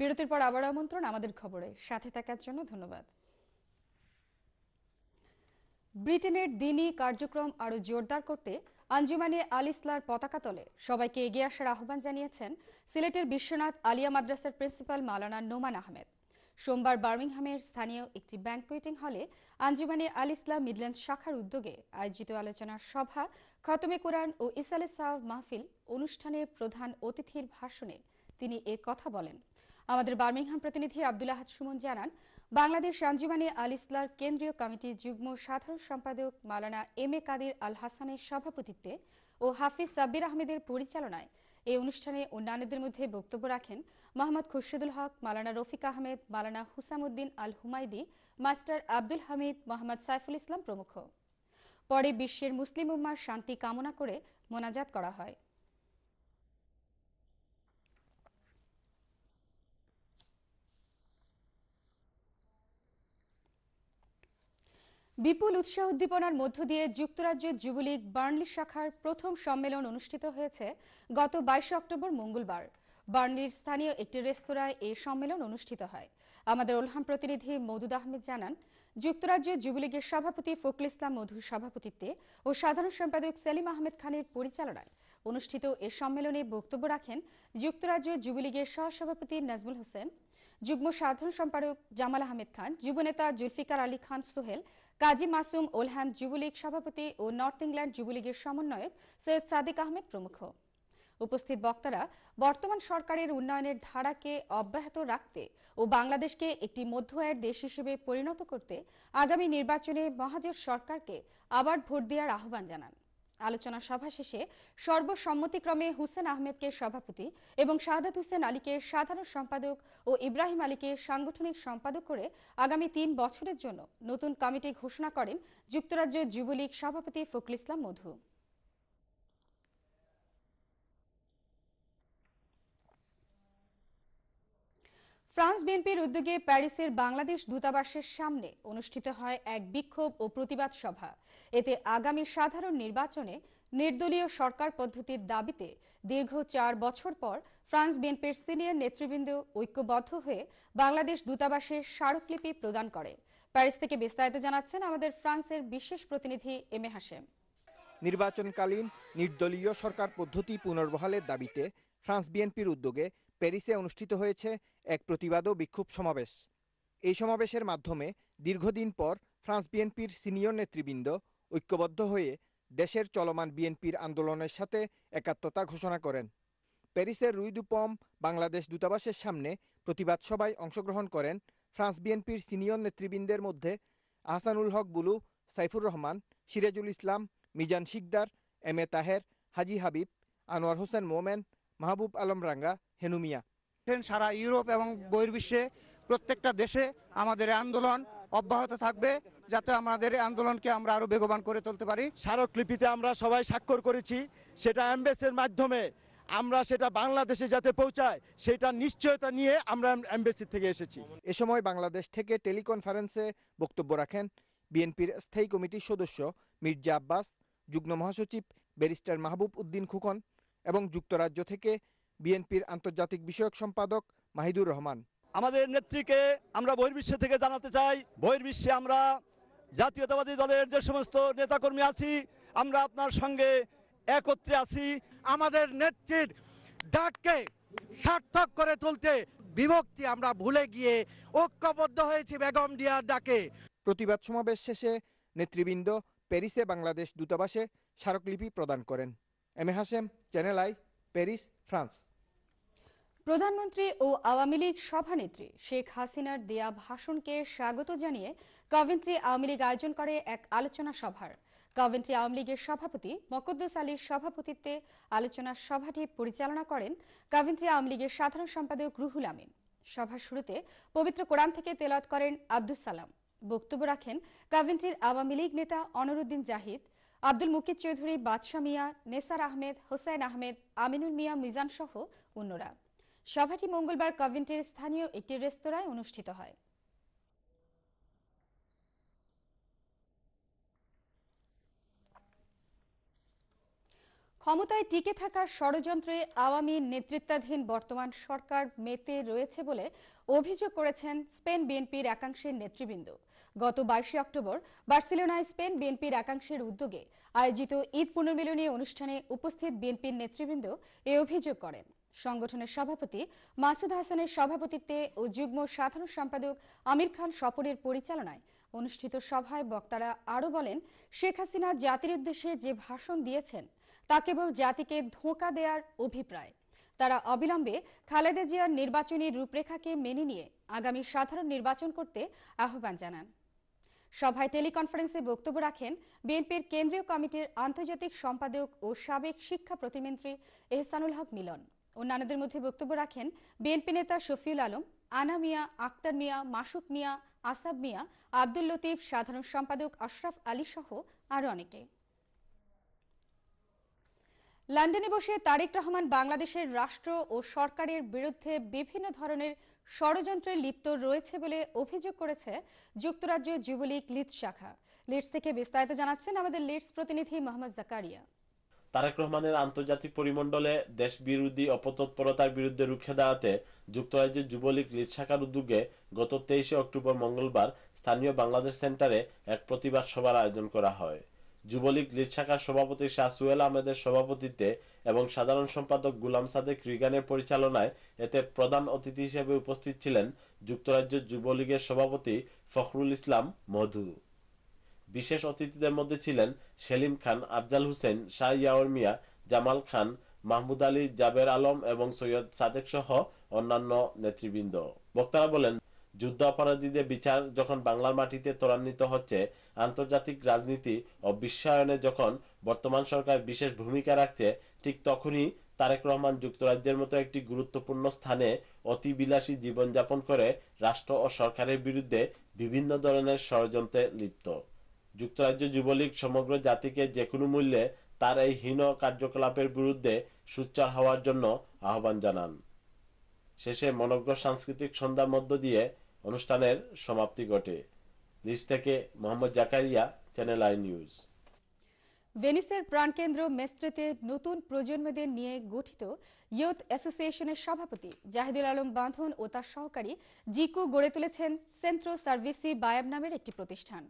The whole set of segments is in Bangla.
বিরতির পর আবার আমন্ত্রণ আমাদের খবরে সাথে থাকার জন্য ধন্যবাদ ব্রিটেনের দিনই কার্যক্রম আরো জোরদার করতে আঞ্জুমানে আল ইসলার পতাকা তলে সবাইকে এগিয়ে আসার আহ্বান জানিয়েছেন সিলেটের বিশ্বনাথ আলিয়া মাদ্রাসার প্রিন্সিপাল মালানা নোমান আহমেদ সোমবার বার্মিংহামের স্থানীয় একটি ব্যাংকুয়েটিং হলে আঞ্জুমানে আল ইসলাম মিডল্যান্ড শাখার উদ্যোগে আয়োজিত আলোচনার সভা খতমে কোরআন ও ইসালে সাহ মাহফিল অনুষ্ঠানে প্রধান অতিথির ভাষণে তিনি এ কথা বলেন আমাদের বার্মিংহাম প্রতিনিধি আব্দুল আহাদ সুমন জানান বাংলাদেশ আঞ্জুমানে আল ইসলার কেন্দ্রীয় কমিটির যুগ্ম সাধারণ সম্পাদক মালানা এম এ কাদির আল হাসানের সভাপতিত্বে ও হাফিজ সাব্বির আহমেদের পরিচালনায় এই অনুষ্ঠানে অন্যান্যদের মধ্যে বক্তব্য রাখেন মোহাম্মদ খুরশিদুল হক মালানা রফিক আহমেদ মালানা হুসামুদ্দিন আল হুমাইদি মাস্টার আব্দুল হামিদ মোহাম্মদ সাইফুল ইসলাম প্রমুখ পরে বিশ্বের মুসলিম উম্মার শান্তি কামনা করে মোনাজাত করা হয় বিপুল উৎসাহ উদ্দীপনার মধ্য দিয়ে যুক্তরাজ্য যুবলীগ বার্নলি শাখার প্রথম সম্মেলন অনুষ্ঠিত হয়েছে গত বাইশে অক্টোবর মঙ্গলবার বার্নলির স্থানীয় একটি রেস্তোরাঁয় এই সম্মেলন অনুষ্ঠিত হয় আমাদের ওলহাম প্রতিনিধি মদুদ আহমেদ জানান যুক্তরাজ্য যুবলীগের সভাপতি ফকল ইসলাম মধুর সভাপতিত্বে ও সাধারণ সম্পাদক সেলিম আহমেদ খানের পরিচালনায় অনুষ্ঠিত এ সম্মেলনে বক্তব্য রাখেন যুক্তরাজ্য যুবলীগের সহসভাপতি নাজমুল হোসেন যুগ্ম সাধারণ সম্পাদক জামাল আহমেদ খান যুবনেতা জুলফিকার আলী খান সোহেল কাজী মাসুম ওলহাম যুবলীগ সভাপতি ও নর্থ ইংল্যান্ড যুবলীগের সমন্বয়ক সৈয়দ সাদিক আহমেদ প্রমুখ উপস্থিত বক্তারা বর্তমান সরকারের উন্নয়নের ধারাকে অব্যাহত রাখতে ও বাংলাদেশকে একটি মধ্য আয়ের দেশ হিসেবে পরিণত করতে আগামী নির্বাচনে মহাজোট সরকারকে আবার ভোট দেওয়ার আহ্বান জানান আলোচনা সভা শেষে সর্বসম্মতিক্রমে হুসেন আহমেদকে সভাপতি এবং শাহাদাত হুসেন আলীকে সাধারণ সম্পাদক ও ইব্রাহিম আলীকে সাংগঠনিক সম্পাদক করে আগামী তিন বছরের জন্য নতুন কমিটি ঘোষণা করেন যুক্তরাজ্য যুবলীগ সভাপতি ফখরুল ইসলাম মধু ফ্রান্স বিএনপির উদ্যোগে প্যারিসের বাংলাদেশ দূতাবাসের সামনে অনুষ্ঠিত হয় এক বিক্ষোভ ও প্রতিবাদ সভা এতে আগামী সাধারণ নির্বাচনে নির্দলীয় সরকার পদ্ধতির দাবিতে দীর্ঘ চার বছর পর ফ্রান্স বিএনপির সিনিয়র নেতৃবৃন্দ ঐক্যবদ্ধ হয়ে বাংলাদেশ দূতাবাসের স্মারকলিপি প্রদান করে প্যারিস থেকে বিস্তারিত জানাচ্ছেন আমাদের ফ্রান্সের বিশেষ প্রতিনিধি এম এ হাসেম নির্বাচনকালীন নির্দলীয় সরকার পদ্ধতি পুনর্বহালের দাবিতে ফ্রান্স বিএনপির উদ্যোগে প্যারিসে অনুষ্ঠিত হয়েছে এক প্রতিবাদ ও বিক্ষোভ সমাবেশ এই সমাবেশের মাধ্যমে দীর্ঘদিন পর ফ্রান্স বিএনপির সিনিয়র নেতৃবৃন্দ ঐক্যবদ্ধ হয়ে দেশের চলমান বিএনপির আন্দোলনের সাথে একাত্মতা ঘোষণা করেন প্যারিসের রুইদুপম বাংলাদেশ দূতাবাসের সামনে প্রতিবাদ সভায় অংশগ্রহণ করেন ফ্রান্স বিএনপির সিনিয়র নেতৃবৃন্দের মধ্যে আহসানুল হক বুলু সাইফুর রহমান সিরাজুল ইসলাম মিজান শিকদার এম এ তাহের হাজি হাবিব আনোয়ার হোসেন মোমেন মাহবুব আলম রাঙ্গা হেনুমিয়া সারা ইউরোপ এবং বহির্বিশ্বে প্রত্যেকটা দেশে আমাদের আন্দোলন অব্যাহত থাকবে যাতে আমাদের আন্দোলনকে আমরা আরও বেগবান করে তুলতে পারি স্মারকলিপিতে আমরা সবাই স্বাক্ষর করেছি সেটা অ্যাম্বেসের মাধ্যমে আমরা সেটা বাংলাদেশে যাতে পৌঁছায় সেটা নিশ্চয়তা নিয়ে আমরা অ্যাম্বেসি থেকে এসেছি এ সময় বাংলাদেশ থেকে টেলিকনফারেন্সে বক্তব্য রাখেন বিএনপির স্থায়ী কমিটির সদস্য মির্জা আব্বাস যুগ্ম মহাসচিব ব্যারিস্টার মাহবুব উদ্দিন খুকন এবং যুক্তরাজ্য থেকে বিএনপির আন্তর্জাতিক বিষয়ক সম্পাদক মাহিদুর রহমান আমাদের নেত্রীকে আমরা বহির্বিশ্ব থেকে জানাতে চাই বহির্বিশ্বে আমরা জাতীয়তাবাদী দলের যে সমস্ত নেতাকর্মী আছি আমরা আপনার সঙ্গে একত্রে আছি আমাদের নেত্রীর ডাককে সার্থক করে তুলতে বিভক্তি আমরা ভুলে গিয়ে ঐক্যবদ্ধ হয়েছি বেগম ডিয়ার ডাকে প্রতিবাদ সমাবেশ শেষে নেতৃবৃন্দ প্যারিসে বাংলাদেশ দূতাবাসে স্মারকলিপি প্রদান করেন M A Hashem channel I Paris France প্রধানমন্ত্রী ও আওয়ামী লীগ সভানেত্রী শেখ হাসিনার দেয়া ভাষণকে স্বাগত জানিয়ে কভেন্ট্রি আওয়ামী লীগ আয়োজন করে এক আলোচনা সভার কভেন্ট্রি আওয়ামী লীগের সভাপতি মকদ্দুস আলীর সভাপতিত্বে আলোচনা সভাটি পরিচালনা করেন কভেন্ট্রি আওয়ামী লীগের সাধারণ সম্পাদক রুহুল আমিন সভা শুরুতে পবিত্র কোরআন থেকে তেলত করেন আব্দুল সালাম বক্তব্য রাখেন কভেন্ট্রির আওয়ামী লীগ নেতা অনরুদ্দিন জাহিদ আব্দুল মুকিদ চৌধুরী বাদশাহ মিয়া নেসার আহমেদ হোসাইন আহমেদ আমিনুল মিয়া মিজান সহ অন্যরা সভাটি মঙ্গলবার কভেন্টের স্থানীয় একটি রেস্তোরাঁয় অনুষ্ঠিত হয় ক্ষমতায় টিকে থাকার ষড়যন্ত্রে আওয়ামী নেতৃত্বাধীন বর্তমান সরকার মেতে রয়েছে বলে অভিযোগ করেছেন স্পেন বিএনপির একাংশের নেতৃবৃন্দ গত বাইশে অক্টোবর বার্সেলোনায় স্পেন বিএনপির একাংশের উদ্যোগে আয়োজিত ঈদ পুনর্মিলনী অনুষ্ঠানে উপস্থিত বিএনপির নেতৃবৃন্দ এ অভিযোগ করেন সংগঠনের সভাপতি মাসুদ হাসানের সভাপতিত্বে ও যুগ্ম সাধারণ সম্পাদক আমির খান সফরের পরিচালনায় অনুষ্ঠিত সভায় বক্তারা আরও বলেন শেখ হাসিনা জাতির উদ্দেশ্যে যে ভাষণ দিয়েছেন তা কেবল জাতিকে ধোঁকা দেওয়ার অভিপ্রায় তারা অবিলম্বে খালেদা জিয়ার নির্বাচনী রূপরেখাকে মেনে নিয়ে আগামী সাধারণ নির্বাচন করতে আহ্বান জানান সভায় টেলিকনফারেন্সে বক্তব্য রাখেন বিএনপির কেন্দ্রীয় কমিটির আন্তর্জাতিক সম্পাদক ও সাবেক শিক্ষা প্রতিমন্ত্রী এহসানুল হক মিলন অন্যান্যদের মধ্যে বক্তব্য রাখেন বিএনপি নেতা শফিউল আলম আনা মিয়া আক্তার মিয়া মাসুক মিয়া আসাব মিয়া আব্দুল লতিফ সাধারণ সম্পাদক আশরাফ আলী সহ আরও অনেকে লন্ডনে বসে তারেক রহমান বাংলাদেশের রাষ্ট্র ও সরকারের বিরুদ্ধে বিভিন্ন ধরনের ষড়যন্ত্রে লিপ্ত রয়েছে বলে অভিযোগ করেছে যুক্তরাজ্য যুবলীগ লিডস শাখা লিডস থেকে বিস্তারিত জানাচ্ছেন আমাদের লিডস প্রতিনিধি মোহাম্মদ জাকারিয়া তারেক রহমানের আন্তর্জাতিক পরিমণ্ডলে দেশ বিরোধী অপতৎপরতার বিরুদ্ধে রুখে দাঁড়াতে যুক্তরাজ্যের যুবলীগ লিট শাখার উদ্যোগে গত তেইশে অক্টোবর মঙ্গলবার স্থানীয় বাংলাদেশ সেন্টারে এক প্রতিবাদ সভার আয়োজন করা হয় যুবলীগ লিট শাখার সভাপতি শাহ সুয়েল আহমেদের সভাপতিত্বে এবং সাধারণ সম্পাদক গুলাম সাদেক রিগানের পরিচালনায় এতে প্রধান অতিথি হিসেবে উপস্থিত ছিলেন যুক্তরাজ্য যুবলীগের সভাপতি ফখরুল ইসলাম মধু বিশেষ অতিথিদের মধ্যে ছিলেন সেলিম খান আফজাল হোসেন শাহ ইয়াওর মিয়া জামাল খান মাহমুদ আলী জাবের আলম এবং সৈয়দ সাদেক সহ অন্যান্য নেতৃবৃন্দ বক্তারা বলেন যুদ্ধ অপরাধীদের বিচার যখন বাংলার মাটিতে ত্বরান্বিত হচ্ছে আন্তর্জাতিক রাজনীতি ও বিশ্বায়নে যখন বর্তমান সরকার বিশেষ ভূমিকা রাখছে ঠিক তখনই তারেক রহমান যুক্তরাজ্যের মতো একটি গুরুত্বপূর্ণ স্থানে অতিবিলাসী জীবনযাপন করে রাষ্ট্র ও সরকারের বিরুদ্ধে বিভিন্ন ধরনের ষড়যন্ত্রে লিপ্ত যুক্তরাজ্য যুবলীগ সমগ্র জাতিকে যে কোনো মূল্যে তার এই হীন কার্যকলাপের বিরুদ্ধে সোচ্চার হওয়ার জন্য আহ্বান জানান শেষে মনজ্ঞ সাংস্কৃতিক সন্ধ্যার মধ্য দিয়ে অনুষ্ঠানের সমাপ্তি ঘটে দেশ থেকে Mohammad Zakaria channel I news ভেনিসের প্রাণকেন্দ্র মেস্ত্রেতে নতুন প্রজন্মদের নিয়ে গঠিত ইয়ুথ অ্যাসোসিয়েশনের সভাপতি জাহিদুল আলম বাঁধন ও তার সহকারী জিকু গড়ে তুলেছেন সেন্ট্রো সার্ভিসি বায়াম নামের একটি প্রতিষ্ঠান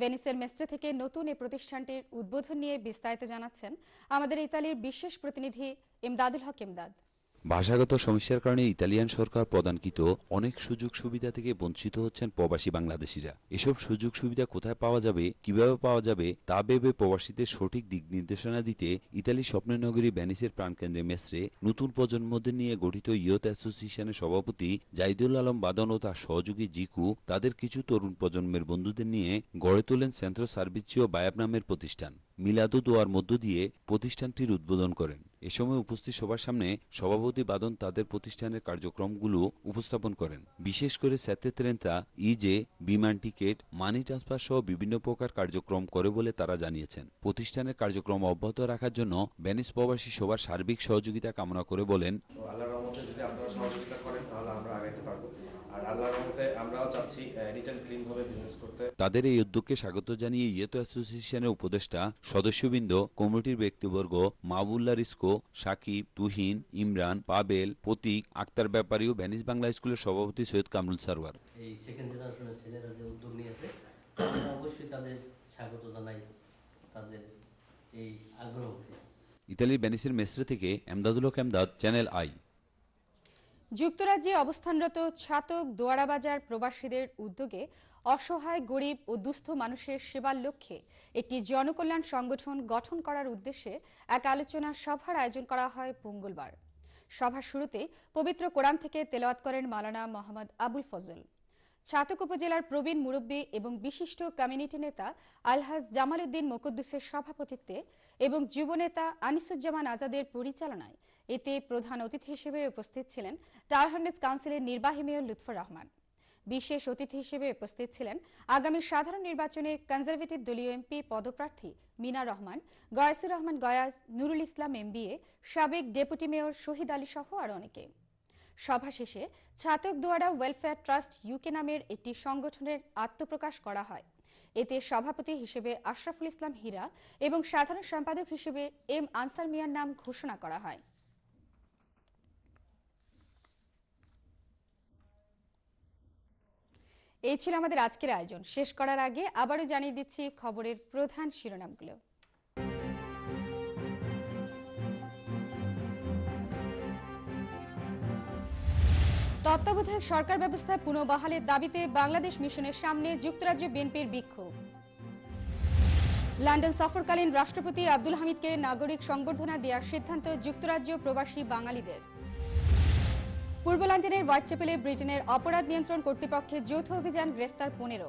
ভেনিসের মেস্ট্রে থেকে নতুন এই প্রতিষ্ঠানটির উদ্বোধন নিয়ে বিস্তারিত জানাচ্ছেন আমাদের ইতালির বিশেষ প্রতিনিধি ইমদাদুল হক ইমদাদ ভাষাগত সমস্যার কারণে ইতালিয়ান সরকার প্রদানকৃত অনেক সুযোগ সুবিধা থেকে বঞ্চিত হচ্ছেন প্রবাসী বাংলাদেশিরা এসব সুযোগ সুবিধা কোথায় পাওয়া যাবে কিভাবে পাওয়া যাবে তা ভেবে প্রবাসীদের সঠিক দিক নির্দেশনা দিতে ইতালি স্বপ্ননগরী ভ্যানিসের প্রাণকেন্দ্রে মেসরে নতুন প্রজন্মদের নিয়ে গঠিত ইয়ত অ্যাসোসিয়েশনের সভাপতি জাইদুল আলম বাদন ও তার সহযোগী জিকু তাদের কিছু তরুণ প্রজন্মের বন্ধুদের নিয়ে গড়ে তোলেন সেন্ট্রো সার্ভিসীয় বায়াব নামের প্রতিষ্ঠান মিলাদুদোয়ার মধ্য দিয়ে প্রতিষ্ঠানটির উদ্বোধন করেন এ সময় উপস্থিত সবার সামনে সভাপতি বাদন তাদের প্রতিষ্ঠানের কার্যক্রমগুলো উপস্থাপন করেন বিশেষ করে স্যাতেত্রেন্তা ইজে বিমান টিকিট মানি ট্রান্সফার সহ বিভিন্ন প্রকার কার্যক্রম করে বলে তারা জানিয়েছেন প্রতিষ্ঠানের কার্যক্রম অব্যাহত রাখার জন্য ব্যানিস প্রবাসী সবার সার্বিক সহযোগিতা কামনা করে বলেন যদি আপনারা সহযোগিতা তাদের এই উদ্যোগকে স্বাগত জানিয়ে ইয়েতো অ্যাসোসিয়েশনের উপদেষ্টা সদস্যবৃন্দ কমিটির ব্যক্তিবর্গ মাবুল্লা রিস্কো সাকিব তুহিন ইমরান পাবেল প্রতীক আক্তার ব্যাপারী ও ভ্যানিস বাংলা স্কুলের সভাপতি সৈয়দ কামরুল সারওয়ার ইতালির বেনিসের মেসরে থেকে এমদাদুল হক আমদাদ চ্যানেল আই যুক্তরাজ্যে অবস্থানরত ছাতক দোয়ারাবাজার প্রবাসীদের উদ্যোগে অসহায় গরিব ও দুস্থ মানুষের সেবার লক্ষ্যে একটি জনকল্যাণ সংগঠন গঠন করার উদ্দেশ্যে এক আলোচনা সভার আয়োজন করা হয় মঙ্গলবার সভার শুরুতে পবিত্র কোরআন থেকে তেলাওয়াত করেন মালানা মোহাম্মদ আবুল ফজল ছাতক উপজেলার প্রবীণ মুরব্বী এবং বিশিষ্ট কমিউনিটি নেতা আলহাজ জামাল উদ্দিন মোকদ্দুসের সভাপতিত্বে এবং যুব নেতা আনিসুজ্জামান আজাদের পরিচালনায় এতে প্রধান অতিথি হিসেবে উপস্থিত ছিলেন টারহান্ডেজ কাউন্সিলের নির্বাহী মেয়র লুৎফর রহমান বিশেষ অতিথি হিসেবে উপস্থিত ছিলেন আগামী সাধারণ নির্বাচনে কনজারভেটিভ দলীয় এমপি পদপ্রার্থী মিনা রহমান গয়াসুর রহমান গয়াস নুরুল ইসলাম এমবিএ সাবেক ডেপুটি মেয়র শহীদ আলী সহ আরও অনেকে সভা শেষে Chhatak Dowara welfare trust UK নামের একটি সংগঠনের আত্মপ্রকাশ করা হয় এতে সভাপতি হিসেবে আশরাফুল ইসলাম হীরা এবং সাধারণ সম্পাদক হিসেবে এম আনসার মিয়ার নাম ঘোষণা করা হয় এই ছিল আমাদের আজকের আয়োজন শেষ করার আগে আবারও জানিয়ে দিচ্ছি খবরের প্রধান শিরোনামগুলো তত্ত্বাবধায়ক সরকার ব্যবস্থা পুনঃবহালের দাবিতে বাংলাদেশ মিশনের সামনে যুক্তরাজ্য বিএনপির বিক্ষোভ লন্ডন সফরকালীন রাষ্ট্রপতি আব্দুল হামিদকে নাগরিক সংবর্ধনা দেওয়ার সিদ্ধান্ত যুক্তরাজ্য প্রবাসী বাঙালিদের পূর্ব লন্ডনের হোয়াইট চ্যাপেলে ব্রিটেনের অপরাধ নিয়ন্ত্রণ কর্তৃপক্ষের যৌথ অভিযান গ্রেফতার পনেরো